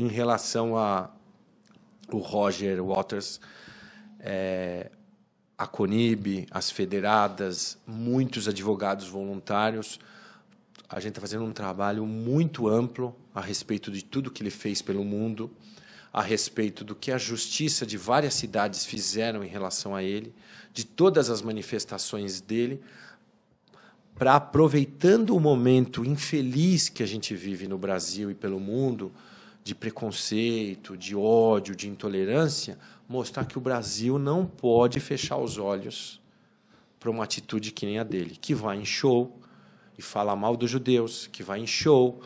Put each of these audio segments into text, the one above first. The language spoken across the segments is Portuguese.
em relação a o Roger Waters, é, a Conib, as federadas, muitos advogados voluntários. A gente está fazendo um trabalho muito amplo a respeito de tudo que ele fez pelo mundo, a respeito do que a justiça de várias cidades fizeram em relação a ele, de todas as manifestações dele, para aproveitando o momento infeliz que a gente vive no Brasil e pelo mundo, de preconceito, de ódio, de intolerância, mostrar que o Brasil não pode fechar os olhos para uma atitude que nem a dele, que vai em show e fala mal dos judeus, que vai em show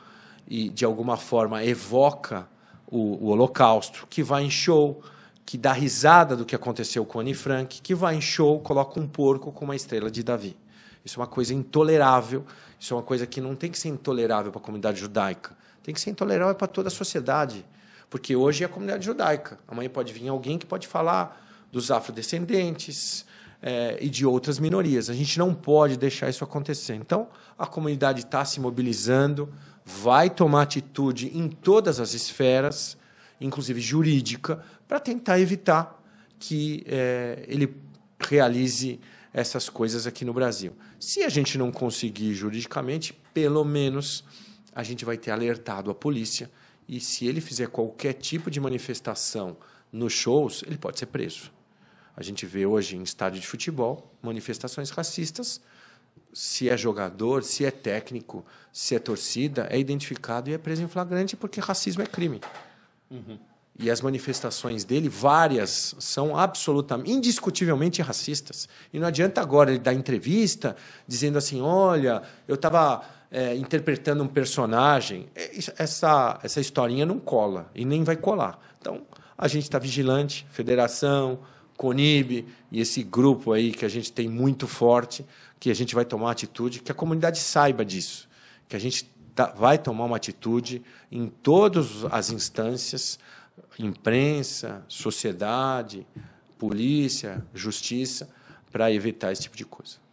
e de alguma forma evoca o, o Holocausto, que vai em show, que dá risada do que aconteceu com Anne Frank, que vai em show, coloca um porco com uma estrela de Davi. Isso é uma coisa intolerável, isso é uma coisa que não tem que ser intolerável para a comunidade judaica. Tem que ser intolerável para toda a sociedade. Porque hoje é a comunidade judaica. Amanhã pode vir alguém que pode falar dos afrodescendentes é, e de outras minorias. A gente não pode deixar isso acontecer. Então, a comunidade está se mobilizando, vai tomar atitude em todas as esferas, inclusive jurídica, para tentar evitar que é, ele realize essas coisas aqui no Brasil. Se a gente não conseguir juridicamente, pelo menos a gente vai ter alertado a polícia e se ele fizer qualquer tipo de manifestação nos shows, ele pode ser preso. A gente vê hoje em estádio de futebol manifestações racistas. Se é jogador, se é técnico, se é torcida, é identificado e é preso em flagrante porque racismo é crime. Uhum. E as manifestações dele, várias, são absolutamente, indiscutivelmente racistas. E não adianta agora ele dar entrevista dizendo assim: olha, eu estava é, interpretando um personagem, é, essa, essa historinha não cola e nem vai colar. Então, a gente está vigilante, federação, CONIB e esse grupo aí que a gente tem muito forte, que a gente vai tomar atitude, que a comunidade saiba disso, que a gente tá, vai tomar uma atitude em todas as instâncias, imprensa, sociedade, polícia, justiça, para evitar esse tipo de coisa.